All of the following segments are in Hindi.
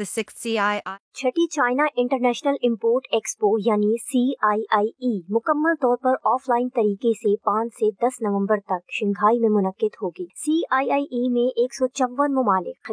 the 6th CII छठी चाइना इंटरनेशनल इंपोर्ट एक्सपो यानी सी e मुकम्मल तौर पर ऑफलाइन तरीके से 5 से 10 नवंबर तक शंघाई में मुनद होगी सी e में एक सौ चौवन ममालिक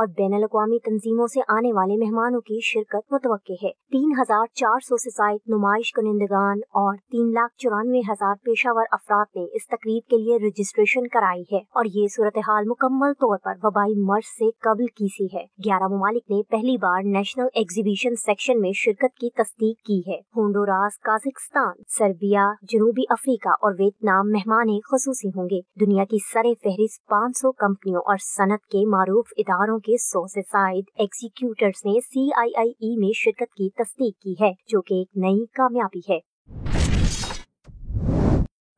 और बैन अवी तंजीमों से आने वाले मेहमानों की शिरकत मुतव है तीन हजार चार सौ जायद नुमाइश कुनिंदगान और तीन लाख चौरानवे हजार पेशावर अफराद ने इस तकरीब के लिए रजिस्ट्रेशन कराई है और ये सूरत हाल मुकम्मल तौर पर वबाई मर्ज से कबल की सी है ग्यारह ममालिक ने पहली बार नेशनल एग्जीबिशन सेक्शन में शिरकत की तस्दीक की है होंडोरास काजिकस्तान सर्बिया जनूबी अफ्रीका और वियतनाम मेहमान खसूसी होंगे दुनिया की सरे फहरिस्त पाँच सौ कंपनियों और सनत के मारूफ इदारों के सौ ऐसी साइड एग्जीक्यूटर्स ने सी आई आई ई में शिरकत की तस्दीक की है जो की एक नई कामयाबी है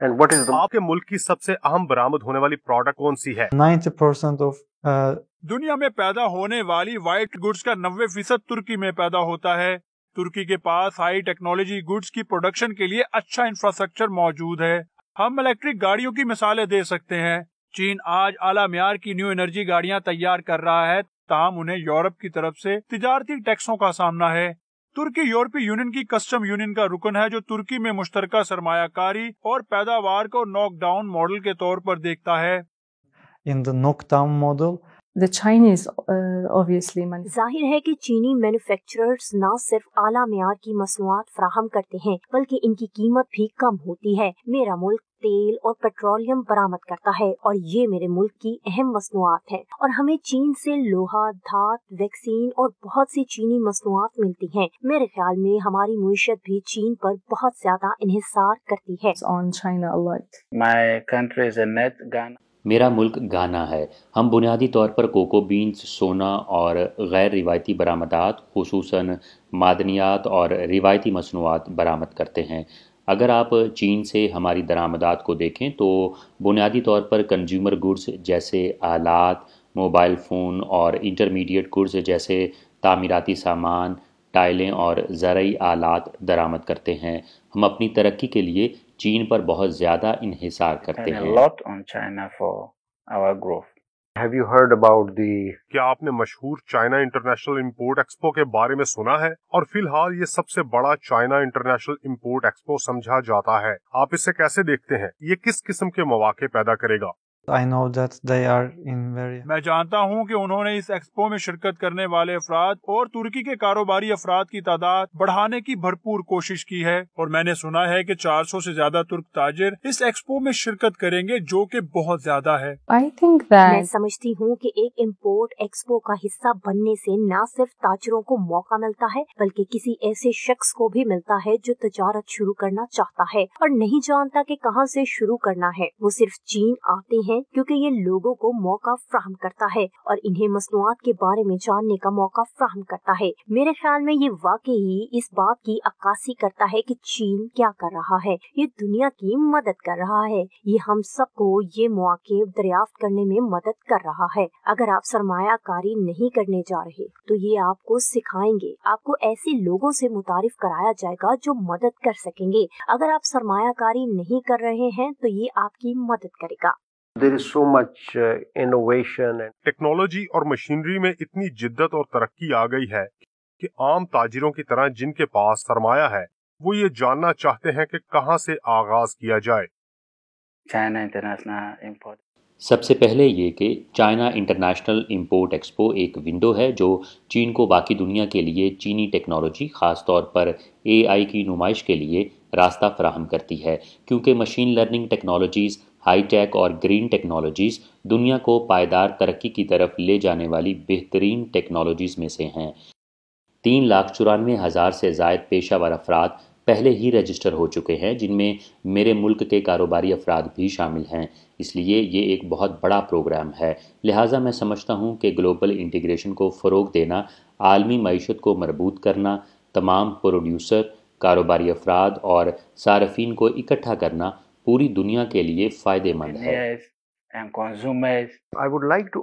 And what is the... आपके मुल्क की सबसे अहम बरामद होने वाली प्रोडक्ट कौन सी है नाइन्टी परसेंट ऑफ दुनिया में पैदा होने वाली व्हाइट गुड्स का नब्बे फीसद तुर्की में पैदा होता है तुर्की के पास हाई टेक्नोलॉजी गुड्स की प्रोडक्शन के लिए अच्छा इंफ्रास्ट्रक्चर मौजूद है हम इलेक्ट्रिक गाड़ियों की मिसालें दे सकते हैं चीन आज आला म्यार की न्यू एनर्जी गाड़ियां तैयार कर रहा है ताम उन्हें यूरोप की तरफ से तजारती टैक्सों का सामना है तुर्की यूरोपीय यूनियन की कस्टम यूनियन का रुकन है जो तुर्की में मुश्तर सरमाकारी और पैदावार को नॉकडाउन मॉडल के तौर पर देखता है in the knockdown model the Chinese uh, obviously जाहिर है कि चीनी मैन्युफैक्चरर्स न सिर्फ आला मैार की मसनूआत फ्राहम करते हैं बल्कि इनकी कीमत भी कम होती है मेरा मुल्क तेल और पेट्रोलियम बरामद करता है और ये मेरे मुल्क की अहम मसनूआत है और हमें चीन से लोहा धात वैक्सीन और बहुत सी चीनी मसनूआत मिलती हैं। मेरे ख्याल में हमारी मीशत भी चीन पर बहुत ज्यादा इन्हिसार करती है मेरा मुल्क गाना है हम बुनियादी तौर पर कोको बीन्स सोना और गैर रिवायती बरामदात खूस मादनियात और रिवायती मसनूआत बरामद करते हैं अगर आप चीन से हमारी दरामदात को देखें तो बुनियादी तौर पर कंज्यूमर गुड्स जैसे आलात मोबाइल फ़ोन और इंटरमीडिएट गुड्स जैसे तामीराती सामान टाइलें और ज़रूरी आलात दरामद करते हैं हम अपनी तरक्की के लिए चीन पर बहुत ज्यादा इन्हिसार करते हैं Have you heard about the... क्या आपने मशहूर चाइना इंटरनेशनल इम्पोर्ट एक्सपो के बारे में सुना है और फिलहाल ये सबसे बड़ा चाइना इंटरनेशनल इम्पोर्ट एक्सपो समझा जाता है आप इसे कैसे देखते हैं ये किस किस्म के मौाक़े पैदा करेगा I know that they are in very मैं जानता हूँ कि उन्होंने इस एक्सपो में शिरकत करने वाले अफराद और तुर्की के कारोबारी अफराद की तादाद बढ़ाने की भरपूर कोशिश की है और मैंने सुना है कि 400 से ज्यादा तुर्क ताजिर इस एक्सपो में शिरकत करेंगे जो कि बहुत ज्यादा है आई थिंक that... मैं समझती हूँ कि एक इम्पोर्ट एक्सपो का हिस्सा बनने से न सिर्फ ताजरों को मौका मिलता है बल्कि किसी ऐसे शख्स को भी मिलता है जो तजारत शुरू करना चाहता है और नहीं जानता की कहाँ ऐसी शुरू करना है वो सिर्फ चीन आते हैं है क्योंकि ये लोगों को मौका फ्राहम करता है और इन्हें मसनूआत के बारे में जानने का मौका फ्राहम करता है मेरे ख्याल में ये वाकई ही इस बात की अक्कासी करता है कि चीन क्या कर रहा है ये दुनिया की मदद कर रहा है ये हम सबको ये मौके दरियाफ्त करने में मदद कर रहा है अगर आप सरमायाकारी नहीं करने जा रहे तो ये आपको सिखाएंगे आपको ऐसे लोगों से मुतारिफ कराया जाएगा जो मदद कर सकेंगे अगर आप सरमायाकारी नहीं कर रहे हैं तो ये आपकी मदद करेगा there is so much innovation and technology और मशीनरी में इतनी जिद्दत और तरक्की आ गई है कि आम ताजिरों की तरह जिनके पास सरमाया है वो ये जानना चाहते हैं कि कहाँ से आगाज किया जाए चाइना इंटरनेशनल इम्पोर्ट सबसे पहले ये कि चाइना इंटरनेशनल इंपोर्ट एक्सपो एक विंडो है जो चीन को बाकी दुनिया के लिए चीनी टेक्नोलॉजी ख़ासतौर पर एआई की नुमाइश के लिए रास्ता फ्राहम करती है क्योंकि मशीन लर्निंग टेक्नोलॉजीज़ हाईटेक और ग्रीन टेक्नोलॉजीज़ दुनिया को पायदार तरक्की की तरफ ले जाने वाली बेहतरीन टेक्नोलॉजीज़ में से हैं तीन लाख चौरानवे हज़ार से जायद पेशावर अफराद पहले ही रजिस्टर हो चुके हैं जिनमें मेरे मुल्क के कारोबारी अफराद भी शामिल हैं इसलिए ये एक बहुत बड़ा प्रोग्राम है लिहाजा मैं समझता हूँ कि ग्लोबल इंटीग्रेशन को फ़रोग देना आलमी मीशत को मरबूत करना तमाम प्रोड्यूसर कारोबारी अफराद और सार्फिन को इकट्ठा करना पूरी दुनिया के लिए फायदेमंद है like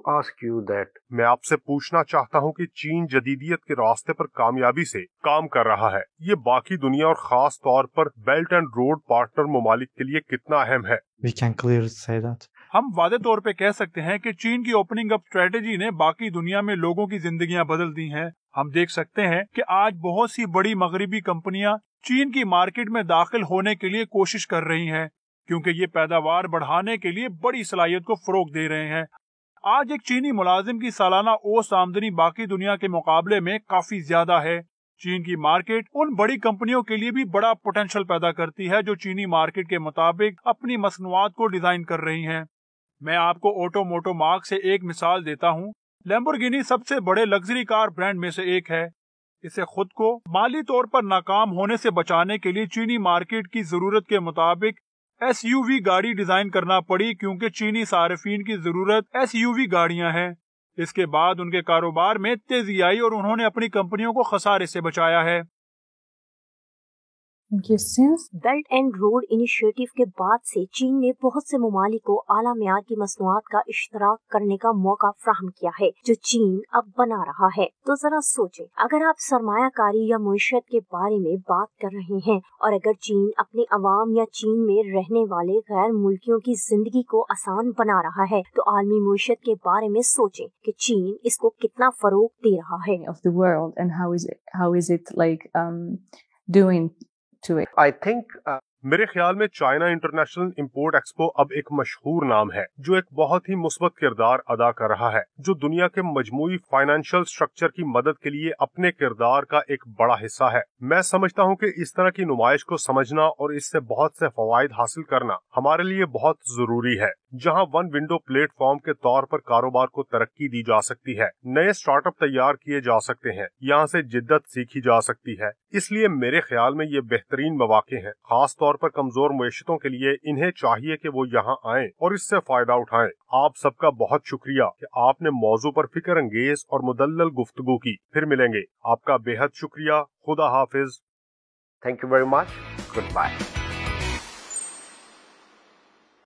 मैं आपसे पूछना चाहता हूँ कि चीन जदीदियत के रास्ते पर कामयाबी से काम कर रहा है ये बाकी दुनिया और खास तौर पर बेल्ट एंड रोड पार्टनर ममालिक के लिए कितना अहम है We can say that. हम वादे तौर पे कह सकते हैं कि चीन की ओपनिंग अप स्ट्रेटेजी ने बाकी दुनिया में लोगों की जिंदगियां बदल दी हैं हम देख सकते हैं कि आज बहुत सी बड़ी मगरबी कंपनियां चीन की मार्केट में दाखिल होने के लिए कोशिश कर रही हैं क्योंकि ये पैदावार बढ़ाने के लिए बड़ी सलाहियत को फरोग दे रहे हैं आज एक चीनी मुलाजिम की सालाना ओस आमदनी बाकी दुनिया के मुकाबले में काफी ज्यादा है चीन की मार्केट उन बड़ी कंपनियों के लिए भी बड़ा पोटेंशियल पैदा करती है जो चीनी मार्केट के मुताबिक अपनी मसनवाद को डिजाइन कर रही हैं। मैं आपको ऑटोमोटो मार्क से एक मिसाल देता हूँ लेम्बोर्गिनी सबसे बड़े लग्जरी कार ब्रांड में से एक है इसे खुद को माली तौर पर नाकाम होने से बचाने के लिए चीनी मार्केट की जरूरत के मुताबिक एस गाड़ी डिजाइन करना पड़ी क्योंकि चीनी सार्फिन की जरूरत वी गाड़ियां हैं इसके बाद उनके कारोबार में तेजी आई और उन्होंने अपनी कंपनियों को खसारे से बचाया है बेल्ट एंड रोड इनिशिएटिव के बाद से चीन ने बहुत से ममालिक को आला मैार की मसनुआत का इश्तराक करने का मौका फ्राहम किया है जो चीन अब बना रहा है तो जरा सोचे अगर आप सरमाकारी या मीशत के बारे में बात कर रहे हैं और अगर चीन अपने अवाम या चीन में रहने वाले गैर मुल्कियों की जिंदगी को आसान बना रहा है तो आलमी मीशत के बारे में सोचे की चीन इसको कितना फरोग दे रहा है um, doing to it. I think uh, मेरे ख्याल में चाइना इंटरनेशनल इंपोर्ट एक्सपो अब एक मशहूर नाम है जो एक बहुत ही मुस्बत किरदार अदा कर रहा है जो दुनिया के मजमुई फाइनेंशियल स्ट्रक्चर की मदद के लिए अपने किरदार का एक बड़ा हिस्सा है मैं समझता हूँ कि इस तरह की नुमाइश को समझना और इससे बहुत से फवायद हासिल करना हमारे लिए बहुत जरूरी है जहां वन विंडो प्लेटफॉर्म के तौर पर कारोबार को तरक्की दी जा सकती है नए स्टार्टअप तैयार किए जा सकते हैं यहाँ से जिद्दत सीखी जा सकती है इसलिए मेरे ख्याल में ये बेहतरीन मौाक़े हैं खास तौर पर कमजोर मीशतों के लिए इन्हें चाहिए कि वो यहाँ आए और इससे फायदा उठाएं आप सबका बहुत शुक्रिया कि आपने मौजू पर फिक्र अंगेज और मुदल गुफ्तु की फिर मिलेंगे आपका बेहद शुक्रिया खुदा हाफिज thank you very much good bye